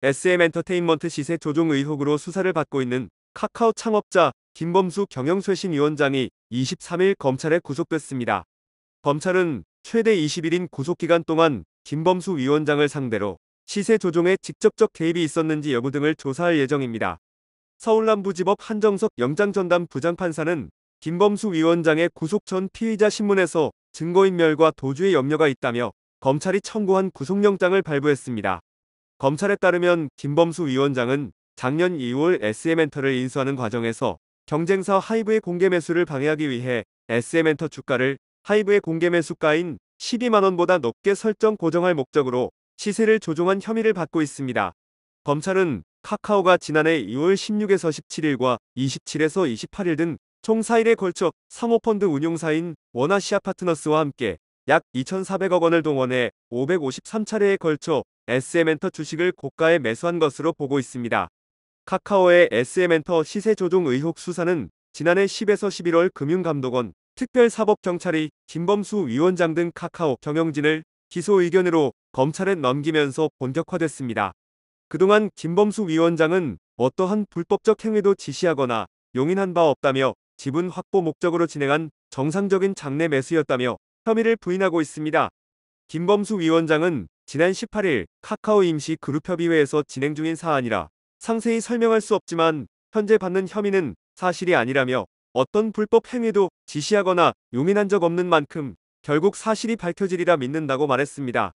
SM엔터테인먼트 시세 조종 의혹으로 수사를 받고 있는 카카오 창업자 김범수 경영쇄신위원장이 23일 검찰에 구속됐습니다. 검찰은 최대 20일인 구속기간 동안 김범수 위원장을 상대로 시세 조종에 직접적 개입이 있었는지 여부 등을 조사할 예정입니다. 서울남부지법 한정석 영장전담 부장판사는 김범수 위원장의 구속 전 피의자 신문에서 증거인멸과 도주의 염려가 있다며 검찰이 청구한 구속영장을 발부했습니다. 검찰에 따르면 김범수 위원장은 작년 2월 SM엔터를 인수하는 과정에서 경쟁사 하이브의 공개 매수를 방해하기 위해 SM엔터 주가를 하이브의 공개 매수가인 12만원보다 높게 설정 고정할 목적으로 시세를 조종한 혐의를 받고 있습니다. 검찰은 카카오가 지난해 2월 16에서 17일과 27에서 28일 등 총 4일에 걸쳐 상호펀드 운용사인 원아시아 파트너스와 함께 약 2,400억 원을 동원해 553차례에 걸쳐 SM엔터 주식을 고가에 매수한 것으로 보고 있습니다. 카카오의 SM엔터 시세 조종 의혹 수사는 지난해 10에서 11월 금융감독원, 특별사법경찰이 김범수 위원장 등 카카오 경영진을 기소 의견으로 검찰에 넘기면서 본격화됐습니다. 그동안 김범수 위원장은 어떠한 불법적 행위도 지시하거나 용인한 바 없다며 지분 확보 목적으로 진행한 정상적인 장내 매수였다며 혐의를 부인하고 있습니다. 김범수 위원장은 지난 18일 카카오 임시 그룹협의회에서 진행 중인 사안이라 상세히 설명할 수 없지만 현재 받는 혐의는 사실이 아니라며 어떤 불법 행위도 지시하거나 용인한 적 없는 만큼 결국 사실이 밝혀지리라 믿는다고 말했습니다.